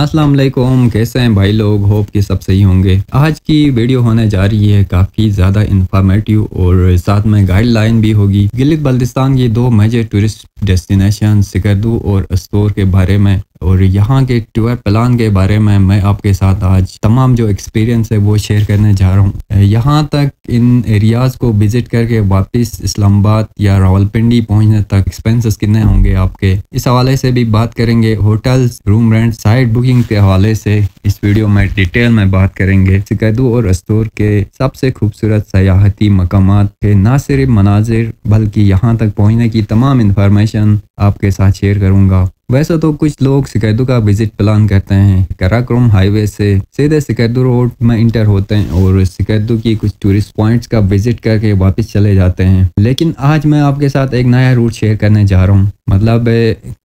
अस्सलाम वालेकुम कैसे हैं भाई लोग होप कि सब सही होंगे आज की वीडियो होने जा रही है काफ़ी ज़्यादा इंफॉर्मेटिव और साथ में गाइडलाइन भी होगी गिलगित बल्दिस्तान की दो मेजर टूरिस्ट डेस्टिनेशन सिकरदू और अस्तोर के बारे में और यहाँ के टूर प्लान के बारे में मैं आपके साथ आज तमाम जो एक्सपीरियंस है वो शेयर करने जा रहा हूँ यहाँ तक इन एरियाज़ को विज़िट करके वापस इस्लामाबाद या रावलपिंडी पहुँचने तक एक्सपेंसेस कितने होंगे आपके इस हवाले से भी बात करेंगे hotels room rent side booking के हवाले से इस वीडियो में डिटेल में बात करेंगे सिकदू और अस्तोर के सबसे खूबसूरत सयाहती मकाम के न सिर्फ मनाजिर बल्कि यहाँ तक पहुँचने की तमाम इन्फॉर्मेशन आपके साथ शेयर करूँगा वैसे तो कुछ लोग सिकैदू का विजिट प्लान करते हैं कराक्रोम हाईवे से सीधे सिकैदो रोड में इंटर होते हैं और सिकैदू की कुछ टूरिस्ट पॉइंट्स का विजिट करके वापस चले जाते हैं लेकिन आज मैं आपके साथ एक नया रूट शेयर करने जा रहा हूँ मतलब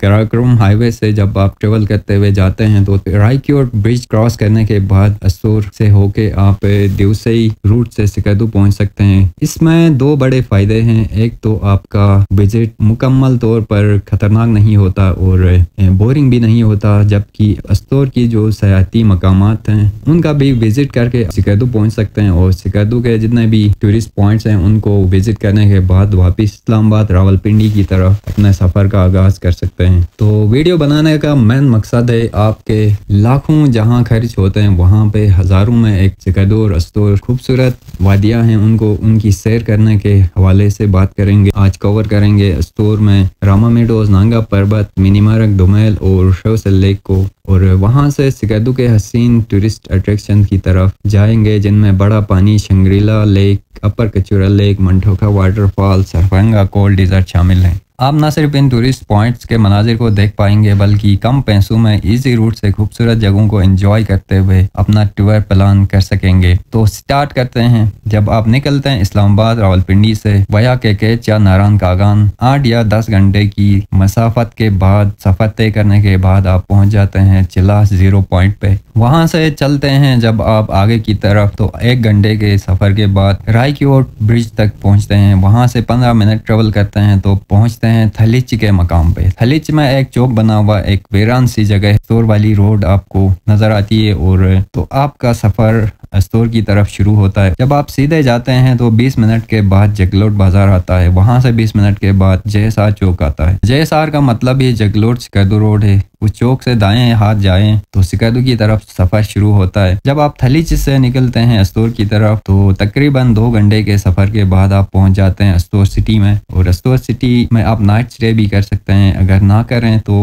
कराक्रम हाईवे से जब आप ट्रेवल करते हुए जाते हैं तो रायक्योर ब्रिज क्रॉस करने के बाद असूर से होके आप दिवसई रूट से सिकैदो पहुंच सकते हैं इसमें दो बड़े फायदे हैं एक तो आपका विजिट मुकम्मल तौर पर खतरनाक नहीं होता और है बोरिंग भी नहीं होता जबकि अस्तौर की जो सयाती मकाम हैं उनका भी विजिट करके सिकैदू पहुंच सकते हैं और सिकैदू के जितने भी टूरिस्ट पॉइंट्स हैं उनको विजिट करने के बाद वापस इस्लामाबाद रावलपिंडी की तरफ अपने सफ़र का आगाज कर सकते हैं तो वीडियो बनाने का मेन मकसद है आपके लाखों जहाँ खर्च होते हैं वहाँ पे हज़ारों में एक और अस्तौर खूबसूरत वादियाँ हैं उनको उनकी सैर करने के हवाले से बात करेंगे आज कवर करेंगे अस्तौर में रामा मेडोज नांगा पर्वत मिनीमर मुबारक दोमेल और शोस लेक को और वहाँ से सिकैदू के हसीन टूरिस्ट अट्रैक्शन की तरफ जाएंगे जिनमें बड़ा पानी Shangrila lake upper Kachura lake Mandokha waterfall Sarfaranga cold desert शामिल हैं आप न सिर्फ इन टूरिस्ट पॉइंट्स के मनाजिर को देख पाएंगे बल्कि कम पैसों में इजी रूट से खूबसूरत जगहों को एंजॉय करते हुए अपना टूर प्लान कर सकेंगे तो स्टार्ट करते हैं जब आप निकलते हैं इस्लामाबाद रावलपिंडी से वया के केच या नारायण कागान आठ या दस घंटे की मसाफत के बाद सफर तय करने के बाद आप पहुंच जाते हैं चिला जीरो पॉइंट पे वहां से चलते हैं जब आप आगे की तरफ तो एक घंटे के सफर के बाद राय की ब्रिज तक पहुंचते हैं वहां से पंद्रह मिनट ट्रेवल करते हैं तो पहुंचते हैं हैं थलीच के मकाम पे थलीच में एक चौक बना हुआ एक वीरान सी जगह है वाली रोड आपको नजर आती है और तो आपका सफर अस्तोर की तरफ शुरू होता है जब आप सीधे जाते हैं तो बीस मिनट के बाद जगलोट बाजार आता है वहां से बीस मिनट के बाद जयसार चौक आता है जयसार का मतलब ये जगलोट सिकर्दू रोड है उस चौक से दाएं हाथ जाए तो सिकर्दू की तरफ सफर शुरू होता है जब आप थलीच से निकलते हैं अस्तोर की तरफ तो तकरीबन दो घंटे के सफर के बाद आप पहुंच जाते हैं अस्तोर सिटी में और अस्तोर सिटी में आप नाइट स्टे भी कर सकते हैं अगर ना करें तो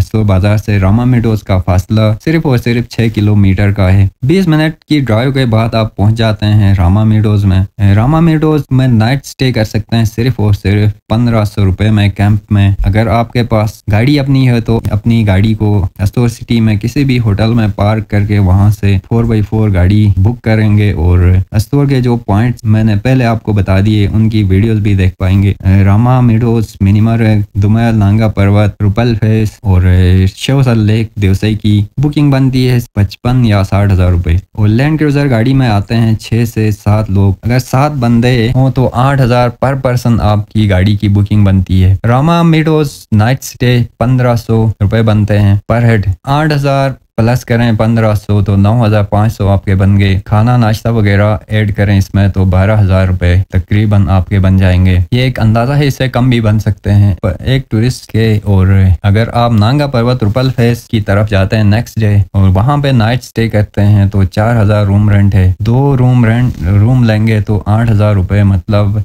सो बाजार से रामा मेडोज का फासला सिर्फ और सिर्फ छह किलोमीटर का है बीस मिनट की ड्राइव के बाद आप पहुंच जाते हैं रामा मेडोज में रामा मेडोज में नाइट स्टे कर सकते हैं सिर्फ और सिर्फ पंद्रह सौ रुपए में कैंप में अगर आपके पास गाड़ी अपनी है तो अपनी गाड़ी को एस्टोर सिटी में किसी भी होटल में पार्क करके वहाँ से फोर बाई फोर गाड़ी बुक करेंगे और एस्टोर के जो पॉइंट मैंने पहले आपको बता दिए उनकी वीडियोज भी देख पाएंगे रामा मेडोज मिनिमर दुमैल नांगा पर्वत रुपल फेस और और छः साल देवसई की बुकिंग बनती है पचपन या साठ हज़ार रूपए और लैंड क्रूजर गाड़ी में आते हैं छह से सात लोग अगर सात बंदे हों तो आठ हज़ार पर पर्सन आपकी गाड़ी की बुकिंग बनती है रामा मिडोज नाइट स्टे पंद्रह सौ रुपए बनते हैं पर हेड आठ हजार प्लस करें पंद्रह सौ तो नौ हज़ार पाँच सौ आपके बन गए खाना नाश्ता वगैरह ऐड करें इसमें तो बारह हज़ार रूपए तकरीबन आपके बन जाएंगे ये एक अंदाज़ा है इससे कम भी बन सकते हैं एक टूरिस्ट के और अगर आप नांगा पर्वत रुपल फेस की तरफ जाते हैं नेक्स्ट डे और वहाँ पे नाइट स्टे करते हैं तो चार हज़ार रूम रेंट है दो रूम रेंट रूम लेंगे तो आठ हज़ार रूपए मतलब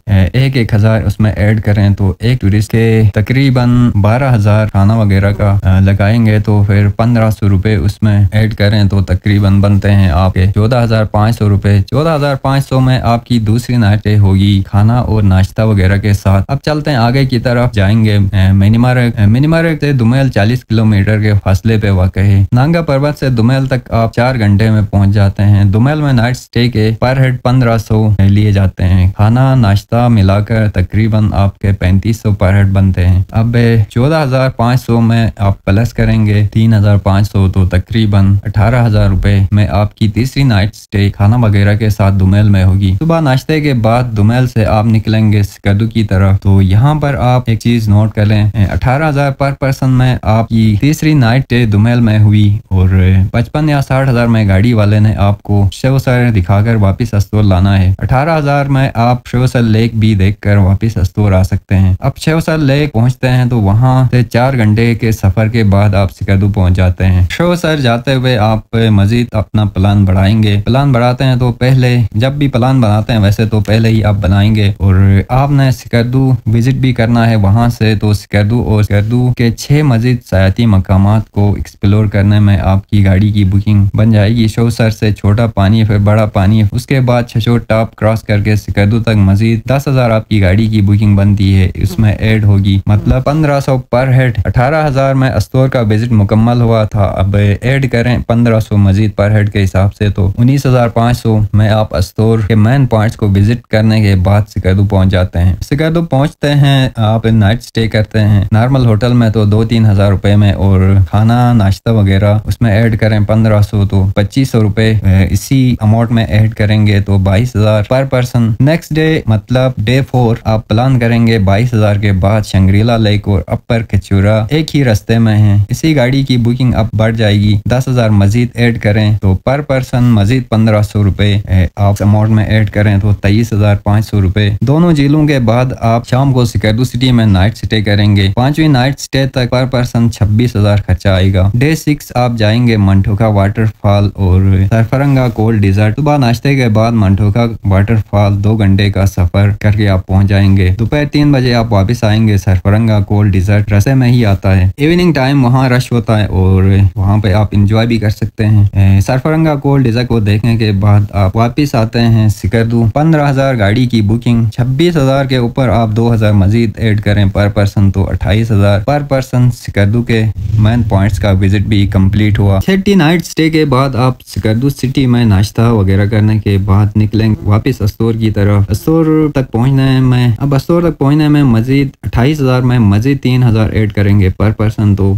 एक एक हज़ार उसमें ऐड करें तो एक टूरिस्ट के तकरीबन बारह हज़ार खाना वगैरह का लगाएंगे तो फिर पंद्रह सौ रुपये उसमें इसमें ऐड करें तो तकरीबन बनते हैं आपके चौदह हजार पाँच सौ रूपए चौदह हजार पाँच सौ में आपकी दूसरी नाइटे होगी खाना और नाश्ता वगैरह के साथ अब चलते हैं आगे की तरफ जाएंगे मिनीमार्ग मिनीमार्ग से दुमेल चालीस किलोमीटर के फासले पे वाक़ है नांगा पर्वत से दुमेल तक आप चार घंटे में पहुंच जाते हैं दुमेल में नाइट स्टे के पर हेड पंद्रह सौ लिए जाते हैं खाना नाश्ता मिलाकर तकरीबन आपके पैंतीस सौ पर हेड बनते हैं अब चौदह हजार पाँच सौ में आप प्लस करेंगे तीन हजार पाँच सौ तो तकरीबन तकरीबन अठारह हजार रूपए में आपकी तीसरी नाइट स्टे खाना वगैरह के साथ दुमेल में होगी सुबह नाश्ते के बाद दुमेल से आप निकलेंगे सिकदू की तरफ तो यहाँ पर आप एक चीज नोट कर लें अठारह हजार पर पर्सन में आपकी तीसरी नाइट स्टे दुमेल में हुई और पचपन या साठ हजार में गाड़ी वाले ने आपको शिवसर दिखाकर वापिस अस्तोर लाना है अठारह हजार में आप शिवसर लेक भी देख कर वापिस अस्तोर आ सकते हैं अब शिवसर लेक पहुँचते हैं तो वहाँ से चार घंटे के सफर के बाद आप सिकदू पहुँच जाते हैं शिवसर अंदर जाते हुए आप मजीद अपना प्लान बढ़ाएंगे प्लान बढ़ाते हैं तो पहले जब भी प्लान बनाते हैं वैसे तो पहले ही आप बनाएंगे और आपने सिकरदू विजिट भी करना है वहाँ से तो सिकरदू और सिकरदू के छह मजीद सयाती मकाम को एक्सप्लोर करने में आपकी गाड़ी की बुकिंग बन जाएगी शोसर से छोटा पानी फिर बड़ा पानी उसके बाद छो टॉप क्रॉस करके सिकरदू तक मजीद दस हजार आपकी गाड़ी की बुकिंग बनती है इसमें एड होगी मतलब पंद्रह सौ पर हेड अठारह हजार में अस्तोर का विजिट मुकम्मल हुआ था अब ऐड करें पंद्रह सौ मजीद पर हेड के हिसाब से तो उन्नीस हजार पाँच सौ में आप अस्तोर के मैन पॉइंट्स को विजिट करने के बाद सिकर्दू पहुंच जाते हैं सिकर्दू पहुंचते हैं आप नाइट स्टे करते हैं नॉर्मल होटल में तो दो तीन हजार रुपए में और खाना नाश्ता वगैरह उसमें ऐड करें पंद्रह सौ तो पच्चीस सौ रुपए इसी अमाउंट में ऐड करेंगे तो बाईस हजार पर पर्सन नेक्स्ट डे मतलब डे फोर आप प्लान करेंगे बाईस हजार के बाद शंग्रीला लेक और अपर खचूरा एक ही रास्ते में है इसी गाड़ी की बुकिंग अब बढ़ जाएगी दस हजार मजीद एड करें तो पर पर्सन मजीद पंद्रह सौ रूपए आप अमाउंट में एड करें तो तेईस हजार पाँच सौ रूपए दोनों जेलों के बाद आप शाम को सिकर्दू सिटी में नाइट स्टे करेंगे पांचवी नाइट स्टे तक पर पर्सन छब्बीस हजार खर्चा आएगा डे सिक्स आप जाएंगे मंठोका वाटरफॉल और सरफरंगा कोल्ड डिजर्ट सुबह नाश्ते के बाद मंठोका वाटरफॉल दो घंटे का सफर करके आप पहुँच जाएंगे दोपहर तीन बजे आप वापस आएंगे सरफरंगा कोल्ड डिजर्ट रसे में ही आता है इवनिंग टाइम वहाँ रश होता है और वहाँ पे आप आप इंजॉय भी कर सकते हैं सरफरंगा कोल डिजा को देखने के बाद आप वापिस आते हैं सिकरदू पंद्रह हजार गाड़ी की बुकिंग छब्बीस हजार के ऊपर आप दो हजार मजीद एड करें पर पर्सन तो अट्ठाईस हजार पर पर्सन सिकरदू के मैन पॉइंट्स का विजिट भी कंप्लीट हुआ थर्टी नाइट स्टे के बाद आप सिकरदू सिटी में नाश्ता वगैरह करने के बाद निकलेंगे वापिस अस्तोर की तरफ अस्तोर तक पहुंचने में अब अस्तोर तक पहुंचने में मजीद अट्ठाईस हजार में मजीद तीन हजार एड करेंगे पर पर्सन तो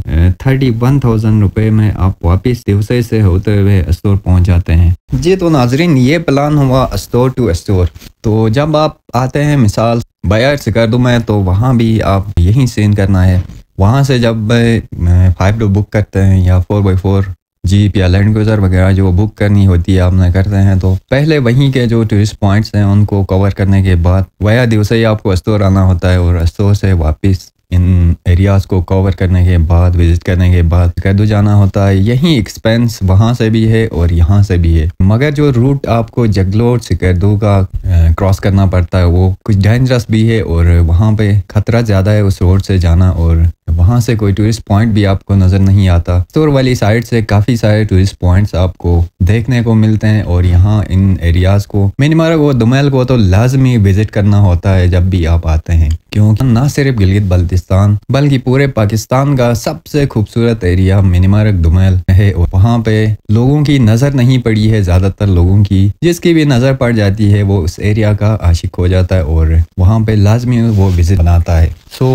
थर्टी वन थाउजेंड रुपए में आप वापस दिवसे से होते हुए स्टोर पहुंच जाते हैं जी तो नाजरीन ये प्लान हुआ स्टोर टू अस्तोर तो जब आप आते हैं मिसाल बयार से कर दूँ मैं तो वहाँ भी आप यहीं सीन करना है वहाँ से जब फाइव डो बुक करते हैं या फोर बाई फोर जीप या लैंड क्रूज़र वगैरह जो बुक करनी होती है आपने करते हैं तो पहले वहीं के जो टूरिस्ट पॉइंट्स हैं उनको कवर करने के बाद वया दिवस ही आपको अस्तोर आना होता है और अस्तोर से वापस इन एरियाज़ को कवर करने के बाद विज़िट करने के बाद कैदो जाना होता है यही एक्सपेंस वहाँ से भी है और यहाँ से भी है मगर जो रूट आपको जगलोर से कैदो का क्रॉस करना पड़ता है वो कुछ डेंजरस भी है और वहाँ पे ख़तरा ज़्यादा है उस रोड से जाना और वहाँ से कोई टूरिस्ट पॉइंट भी आपको नज़र नहीं आता स्टोर वाली साइड से काफ़ी सारे टूरिस्ट पॉइंट्स आपको देखने को मिलते हैं और यहाँ इन एरियाज को मिनिमारा को दुमैल को तो लाजमी विजिट करना होता है जब भी आप आते हैं क्योंकि ना सिर्फ गिलगित बल्तिस्तान बल्कि पूरे पाकिस्तान का सबसे खूबसूरत एरिया मिनिमारक दुमैल है और वहाँ पे लोगों की नज़र नहीं पड़ी है ज़्यादातर लोगों की जिसकी भी नज़र पड़ जाती है वो उस एरिया का आशिक हो जाता है और वहाँ पे लाजमी वो विजिट बनाता है सो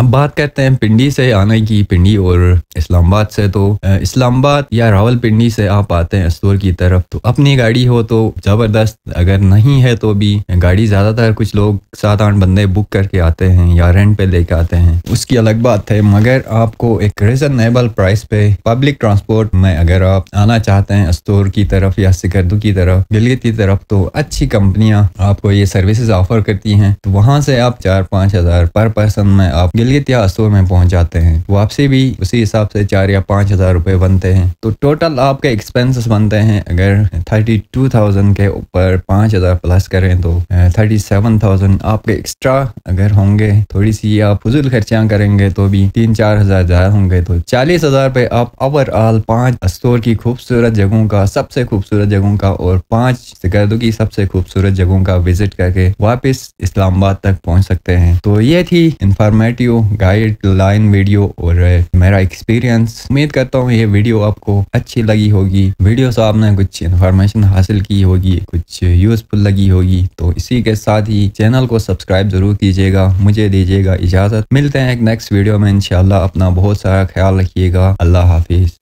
अब बात करते हैं पिंडी दिल्ली से आने की पिंडी और इस्लामाबाद से तो इस्लामाबाद या रावल पिंडी से आप आते हैं स्टोर की तरफ तो अपनी गाड़ी हो तो ज़बरदस्त अगर नहीं है तो भी गाड़ी ज़्यादातर कुछ लोग सात आठ बंदे बुक करके आते हैं या रेंट पे लेके आते हैं उसकी अलग बात है मगर आपको एक रिजनेबल प्राइस पे पब्लिक ट्रांसपोर्ट में अगर आप आना चाहते हैं स्टोर की तरफ या सिकरदू की तरफ दिल्ली की तरफ तो अच्छी कंपनियां आपको ये सर्विसेज ऑफर करती हैं तो वहां से आप चार पाँच हजार पर पर्सन में आप गिलगित या स्टोर में पहुंच जाते हैं वापसी भी उसी हिसाब से चार या पाँच हज़ार रुपये बनते हैं तो टोटल आपके एक्सपेंसेस बनते हैं अगर थर्टी टू थाउजेंड के ऊपर पाँच हज़ार प्लस करें तो थर्टी सेवन थाउजेंड आपके एक्स्ट्रा अगर होंगे थोड़ी सी आप फजूल खर्चियाँ करेंगे तो भी तीन चार हज़ार ज़्यादा होंगे तो चालीस हज़ार पे आप ओवरऑल पाँच स्टोर की खूबसूरत जगहों का सबसे खूबसूरत जगहों का और पाँच शिकायतों की सबसे खूबसूरत जगहों का विजिट करके वापस इस्लामाबाद तक पहुँच सकते हैं तो ये थी इंफॉर्मेटिव गाइड लाइन वीडियो और मेरा एक्सपीरियंस उम्मीद करता हूँ ये वीडियो आपको अच्छी लगी होगी वीडियो से आपने कुछ इन्फॉर्मेशन हासिल की होगी कुछ यूजफुल लगी होगी तो इसी के साथ ही चैनल को सब्सक्राइब जरूर कीजिएगा मुझे दीजिएगा इजाज़त मिलते हैं एक नेक्स्ट वीडियो में इनशाला अपना बहुत सारा ख्याल रखिएगा अल्लाह हाफिज़